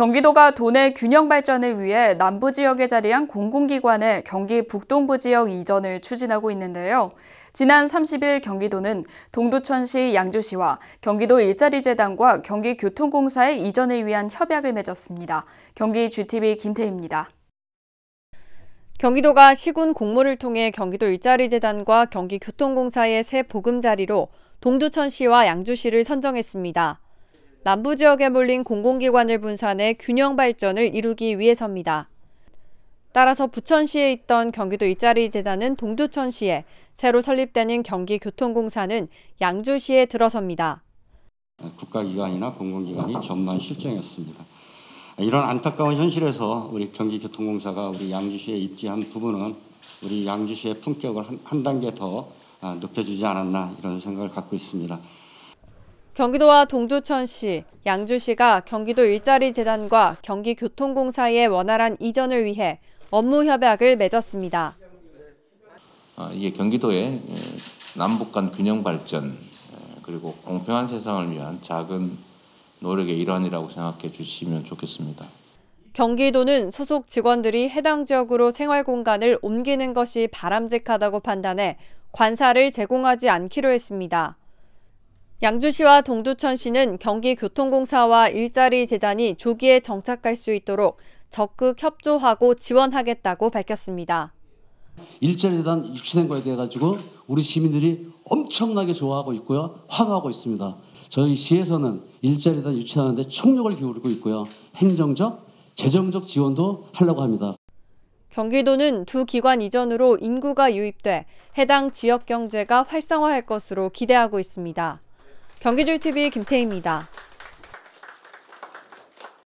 경기도가 도내 균형 발전을 위해 남부 지역에 자리한 공공기관의 경기 북동부 지역 이전을 추진하고 있는데요. 지난 30일 경기도는 동두천시 양주시와 경기도 일자리재단과 경기교통공사의 이전을 위한 협약을 맺었습니다. 경기 GTV 김태입니다. 경기도가 시군 공모를 통해 경기도 일자리재단과 경기교통공사의 새 보금자리로 동두천시와 양주시를 선정했습니다. 남부 지역에 몰린 공공기관을 분산해 균형 발전을 이루기 위해서입니다. 따라서 부천시에 있던 경기도 일자리 재단은 동두천시에, 새로 설립되는 경기교통공사는 양주시에 들어섭니다. 국가기관이나 공공기관이 전반 실정이었습니다. 이런 안타까운 현실에서 우리 경기교통공사가 우리 양주시에 입지한 부분은 우리 양주시의 품격을 한 단계 더 아, 높여주지 않았나 이런 생각을 갖고 있습니다. 경기도와 동두천시, 양주시가 경기도 일자리재단과 경기교통공사의 원활한 이전을 위해 업무 협약을 맺었습니다. 아, 이게 경기도의 예, 남북 간 균형 발전 예, 그리고 공평한 세상을 위한 작은 노력의 일환이라고 생각해 주시면 좋겠습니다. 경기도는 소속 직원들이 해당 지역으로 생활 공간을 옮기는 것이 바람직하다고 판단해 관사를 제공하지 않기로 했습니다. 양주시와 동두천시는 경기교통공사와 일자리 재단이 조기에 정착할 수 있도록 적극 협조하고 지원하겠다고 밝혔습니다. 일자리 재단 유치된 거에 대해 가지고 우리 시민들이 엄청나게 좋아하고 있고요. 환호하고 있습니다. 저희 시에서는 일자리 단 유치하는데 총력을 기울이고 있고요. 행정적, 재정적 지원도 하려고 합니다. 경기도는 두 기관 이전으로 인구가 유입돼 해당 지역 경제가 활성화할 것으로 기대하고 있습니다. 경기줄TV 김태희입니다.